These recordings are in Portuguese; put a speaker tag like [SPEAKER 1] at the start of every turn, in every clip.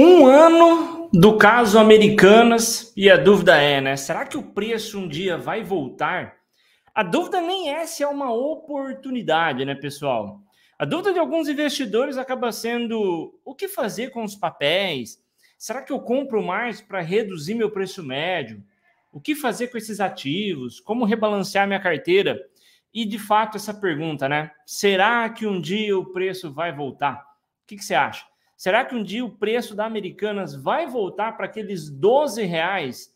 [SPEAKER 1] Um ano do caso Americanas e a dúvida é, né? Será que o preço um dia vai voltar? A dúvida nem é se é uma oportunidade, né, pessoal? A dúvida de alguns investidores acaba sendo o que fazer com os papéis? Será que eu compro mais para reduzir meu preço médio? O que fazer com esses ativos? Como rebalancear minha carteira? E de fato, essa pergunta, né? Será que um dia o preço vai voltar? O que, que você acha? Será que um dia o preço da Americanas vai voltar para aqueles 12 reais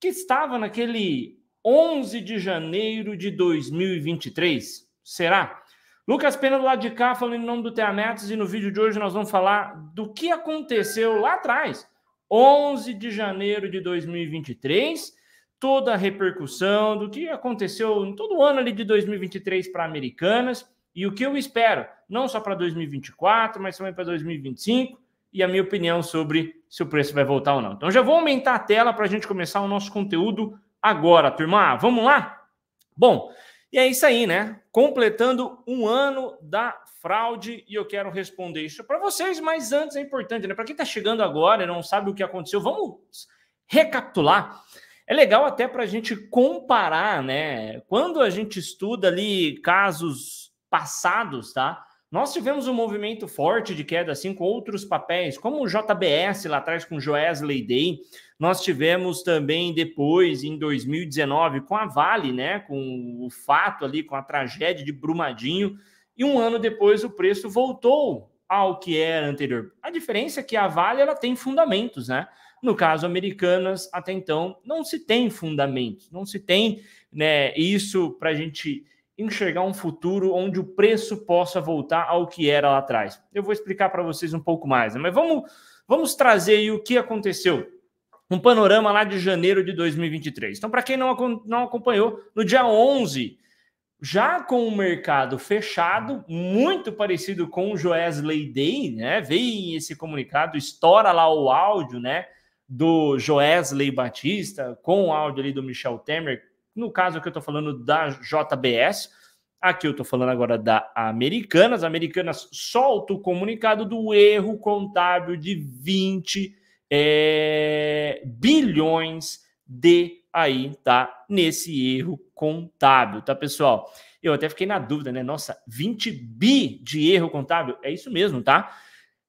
[SPEAKER 1] que estava naquele 11 de janeiro de 2023? Será? Lucas Pena do lado de cá falando em nome do Teanetos e no vídeo de hoje nós vamos falar do que aconteceu lá atrás, 11 de janeiro de 2023, toda a repercussão do que aconteceu em todo o ano ali de 2023 para Americanas e o que eu espero, não só para 2024, mas também para 2025, e a minha opinião sobre se o preço vai voltar ou não. Então já vou aumentar a tela para a gente começar o nosso conteúdo agora, turma. Vamos lá? Bom, e é isso aí, né? Completando um ano da fraude e eu quero responder isso para vocês, mas antes é importante, né? Para quem está chegando agora e não sabe o que aconteceu, vamos recapitular. É legal até para a gente comparar, né? Quando a gente estuda ali casos passados, tá? Nós tivemos um movimento forte de queda, assim, com outros papéis, como o JBS lá atrás com o Joesley Day. Nós tivemos também depois, em 2019, com a Vale, né? Com o fato ali, com a tragédia de Brumadinho. E um ano depois o preço voltou ao que era anterior. A diferença é que a Vale ela tem fundamentos, né? No caso Americanas, até então, não se tem fundamentos, não se tem né, isso para a gente enxergar um futuro onde o preço possa voltar ao que era lá atrás. Eu vou explicar para vocês um pouco mais, né? mas vamos, vamos trazer aí o que aconteceu. Um panorama lá de janeiro de 2023. Então, para quem não, não acompanhou, no dia 11, já com o mercado fechado, muito parecido com o Joesley Day, né? Vem esse comunicado, estoura lá o áudio, né? Do Joesley Batista, com o áudio ali do Michel Temer, no caso aqui eu estou falando da JBS, aqui eu estou falando agora da Americanas. Americanas solta o comunicado do erro contábil de 20 é, bilhões de aí, tá? Nesse erro contábil, tá, pessoal? Eu até fiquei na dúvida, né? Nossa, 20 bi de erro contábil, é isso mesmo, tá?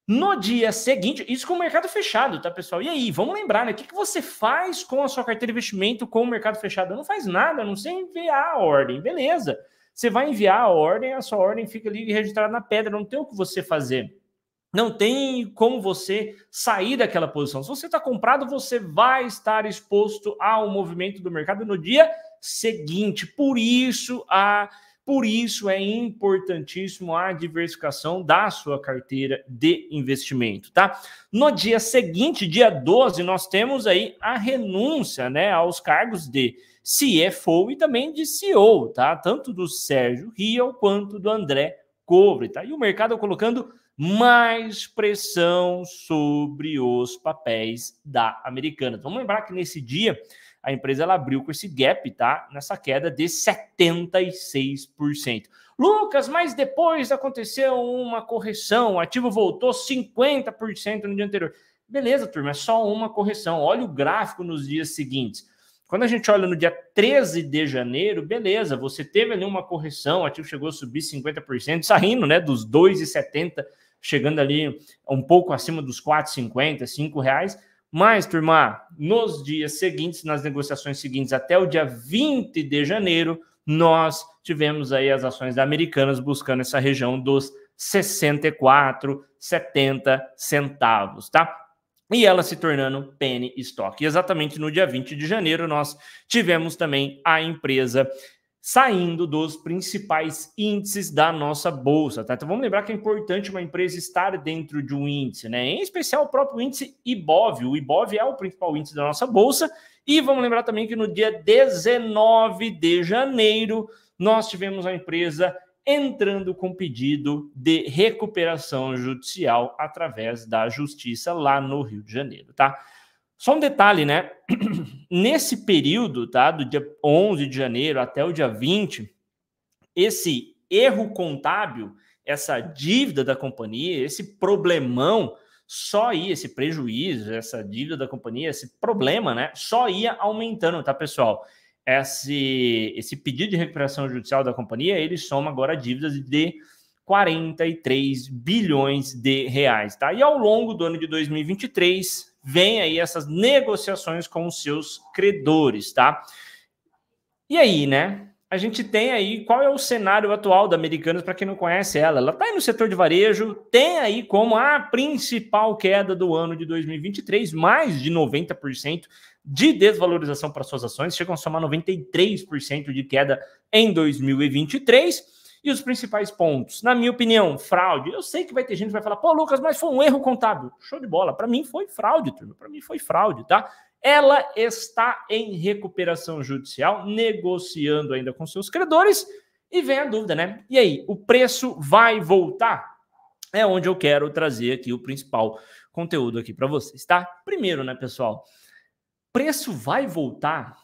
[SPEAKER 1] No dia seguinte, isso com o mercado fechado, tá, pessoal? E aí, vamos lembrar, né? O que, que você faz com a sua carteira de investimento com o mercado fechado? não faz nada, não sei enviar a ordem, beleza. Você vai enviar a ordem, a sua ordem fica ali registrada na pedra, não tem o que você fazer. Não tem como você sair daquela posição. Se você está comprado, você vai estar exposto ao movimento do mercado no dia seguinte. Por isso, a por isso é importantíssimo a diversificação da sua carteira de investimento, tá? No dia seguinte, dia 12, nós temos aí a renúncia, né, aos cargos de CFO e também de CEO, tá? Tanto do Sérgio Rio quanto do André Cobre, tá? E o mercado colocando mais pressão sobre os papéis da Americana. vamos lembrar que nesse dia a empresa ela abriu com esse gap, tá? Nessa queda de 76%. Lucas, mas depois aconteceu uma correção, o ativo voltou 50% no dia anterior. Beleza, turma, é só uma correção. Olha o gráfico nos dias seguintes. Quando a gente olha no dia 13 de janeiro, beleza, você teve ali uma correção, o ativo chegou a subir 50%, saindo né, dos 2,70, chegando ali um pouco acima dos 4,50, 5 reais. Mas, turma, nos dias seguintes, nas negociações seguintes, até o dia 20 de janeiro, nós tivemos aí as ações Americanas buscando essa região dos 64,70 centavos, tá? E ela se tornando penny stock. E exatamente no dia 20 de janeiro, nós tivemos também a empresa saindo dos principais índices da nossa bolsa. Tá? Então vamos lembrar que é importante uma empresa estar dentro de um índice, né? Em especial o próprio índice IBOV. O IBOV é o principal índice da nossa bolsa. E vamos lembrar também que no dia 19 de janeiro nós tivemos a empresa entrando com pedido de recuperação judicial através da justiça lá no Rio de Janeiro, tá? Só um detalhe, né? Nesse período, tá, do dia 11 de janeiro até o dia 20, esse erro contábil, essa dívida da companhia, esse problemão, só ia esse prejuízo, essa dívida da companhia, esse problema, né? Só ia aumentando, tá, pessoal? Esse, esse pedido de recuperação judicial da companhia, ele soma agora dívidas de 43 bilhões de reais, tá? E ao longo do ano de 2023, vem aí essas negociações com os seus credores, tá? E aí, né? a gente tem aí qual é o cenário atual da Americanas para quem não conhece ela. Ela está aí no setor de varejo, tem aí como a principal queda do ano de 2023, mais de 90% de desvalorização para suas ações, chegam a somar 93% de queda em 2023 e os principais pontos. Na minha opinião, fraude. Eu sei que vai ter gente que vai falar, pô, Lucas, mas foi um erro contábil. Show de bola. Para mim foi fraude, turma. Para mim foi fraude, tá? Ela está em recuperação judicial, negociando ainda com seus credores. E vem a dúvida, né? E aí, o preço vai voltar? É onde eu quero trazer aqui o principal conteúdo aqui para vocês, tá? Primeiro, né, pessoal? Preço vai voltar?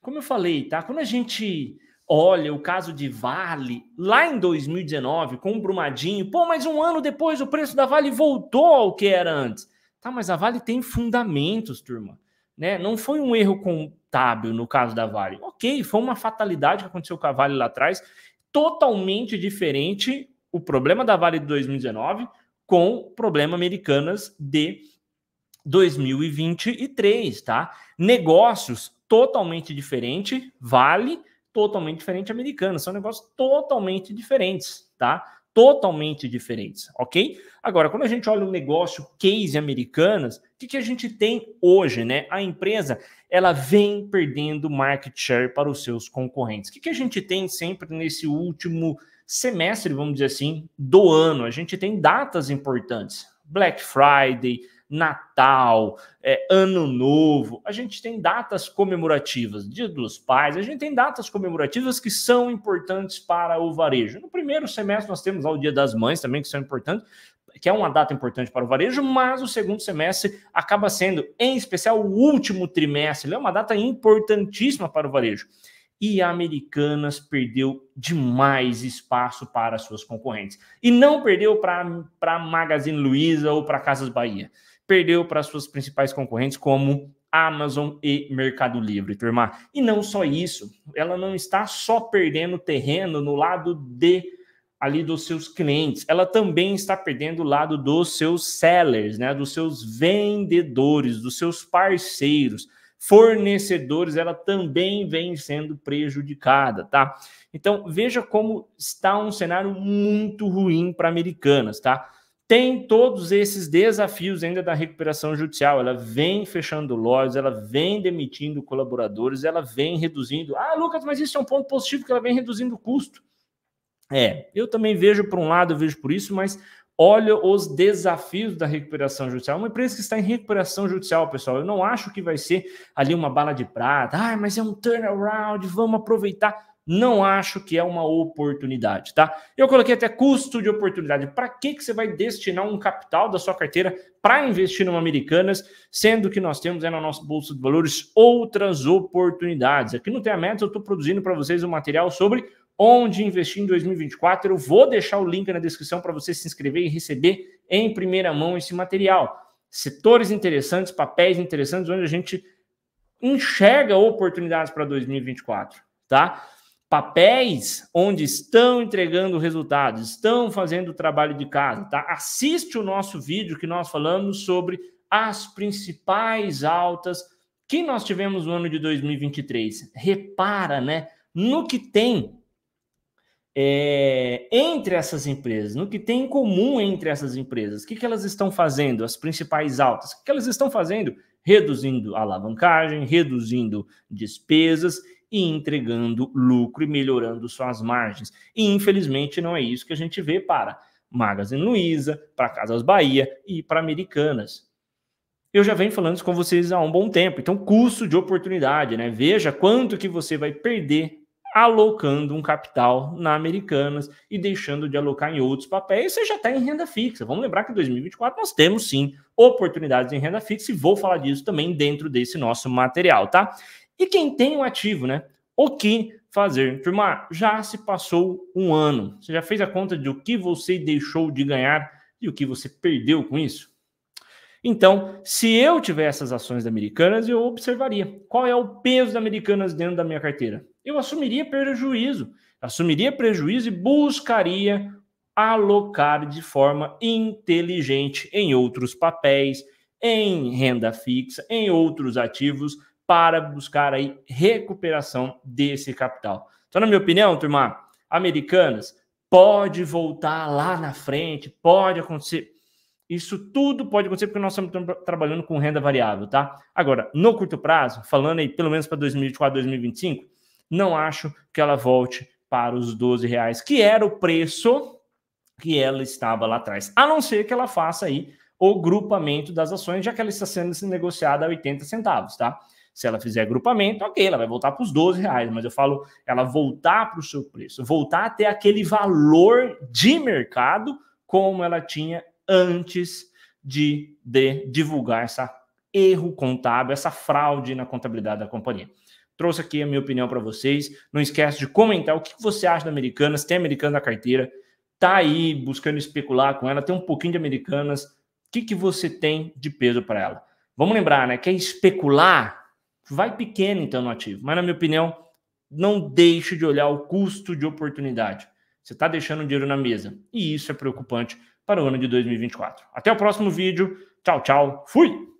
[SPEAKER 1] Como eu falei, tá? Quando a gente Olha, o caso de Vale, lá em 2019, com o Brumadinho, pô, mas um ano depois o preço da Vale voltou ao que era antes. Tá, mas a Vale tem fundamentos, turma. Né? Não foi um erro contábil no caso da Vale. Ok, foi uma fatalidade que aconteceu com a Vale lá atrás, totalmente diferente o problema da Vale de 2019 com o problema Americanas de 2023, tá? Negócios totalmente diferente, Vale totalmente diferente americana, são negócios totalmente diferentes, tá? Totalmente diferentes, ok? Agora, quando a gente olha o negócio case americanas, o que, que a gente tem hoje, né? A empresa ela vem perdendo market share para os seus concorrentes. O que, que a gente tem sempre nesse último semestre, vamos dizer assim, do ano? A gente tem datas importantes, Black Friday, Natal, é, Ano Novo, a gente tem datas comemorativas, Dia dos Pais, a gente tem datas comemorativas que são importantes para o varejo. No primeiro semestre nós temos lá o Dia das Mães também, que são importantes, que é uma data importante para o varejo, mas o segundo semestre acaba sendo, em especial, o último trimestre, é uma data importantíssima para o varejo e a Americanas perdeu demais espaço para suas concorrentes. E não perdeu para Magazine Luiza ou para Casas Bahia perdeu para suas principais concorrentes, como Amazon e Mercado Livre, turma. E não só isso, ela não está só perdendo terreno no lado de ali dos seus clientes, ela também está perdendo o lado dos seus sellers, né, dos seus vendedores, dos seus parceiros, fornecedores, ela também vem sendo prejudicada, tá? Então, veja como está um cenário muito ruim para Americanas, tá? tem todos esses desafios ainda da recuperação judicial. Ela vem fechando lojas, ela vem demitindo colaboradores, ela vem reduzindo. Ah, Lucas, mas isso é um ponto positivo que ela vem reduzindo o custo. É, eu também vejo por um lado, eu vejo por isso, mas olha os desafios da recuperação judicial. É uma empresa que está em recuperação judicial, pessoal, eu não acho que vai ser ali uma bala de prata. Ah, mas é um turnaround, vamos aproveitar não acho que é uma oportunidade, tá? Eu coloquei até custo de oportunidade. Para que, que você vai destinar um capital da sua carteira para investir no Americanas, sendo que nós temos aí na nossa Bolsa de Valores outras oportunidades? Aqui no Tenha Metas eu estou produzindo para vocês um material sobre onde investir em 2024. Eu vou deixar o link na descrição para você se inscrever e receber em primeira mão esse material. Setores interessantes, papéis interessantes, onde a gente enxerga oportunidades para 2024, tá? papéis onde estão entregando resultados, estão fazendo o trabalho de casa, tá? Assiste o nosso vídeo que nós falamos sobre as principais altas que nós tivemos no ano de 2023. Repara, né, no que tem é, entre essas empresas, no que tem em comum entre essas empresas, o que, que elas estão fazendo, as principais altas, o que, que elas estão fazendo? Reduzindo alavancagem, reduzindo despesas e entregando lucro e melhorando suas margens. E infelizmente não é isso que a gente vê para Magazine Luiza, para Casas Bahia e para Americanas. Eu já venho falando isso com vocês há um bom tempo. Então, custo de oportunidade, né? Veja quanto que você vai perder alocando um capital na Americanas e deixando de alocar em outros papéis, você já está em renda fixa. Vamos lembrar que em 2024 nós temos sim oportunidades em renda fixa e vou falar disso também dentro desse nosso material, tá? E quem tem um ativo, né? O que fazer? Turma, já se passou um ano. Você já fez a conta de o que você deixou de ganhar e o que você perdeu com isso? Então, se eu tiver essas ações da Americanas, eu observaria qual é o peso da Americanas dentro da minha carteira. Eu assumiria prejuízo, assumiria prejuízo e buscaria alocar de forma inteligente em outros papéis, em renda fixa, em outros ativos para buscar aí recuperação desse capital. Então, na minha opinião, turma, Americanas pode voltar lá na frente, pode acontecer. Isso tudo pode acontecer porque nós estamos trabalhando com renda variável, tá? Agora, no curto prazo, falando aí pelo menos para 2024, 2025, não acho que ela volte para os 12 reais, que era o preço que ela estava lá atrás. A não ser que ela faça aí o grupamento das ações, já que ela está sendo negociada a 80 centavos, tá? Se ela fizer agrupamento, ok, ela vai voltar para os 12 reais, mas eu falo ela voltar para o seu preço, voltar até aquele valor de mercado como ela tinha antes de, de divulgar essa erro contábil, essa fraude na contabilidade da companhia trouxe aqui a minha opinião para vocês. Não esquece de comentar o que você acha da Americanas, tem Americanas na carteira, tá aí buscando especular com ela, tem um pouquinho de Americanas, o que, que você tem de peso para ela? Vamos lembrar, né? Quer especular? Vai pequeno, então, no ativo. Mas, na minha opinião, não deixe de olhar o custo de oportunidade. Você está deixando dinheiro na mesa. E isso é preocupante para o ano de 2024. Até o próximo vídeo. Tchau, tchau. Fui!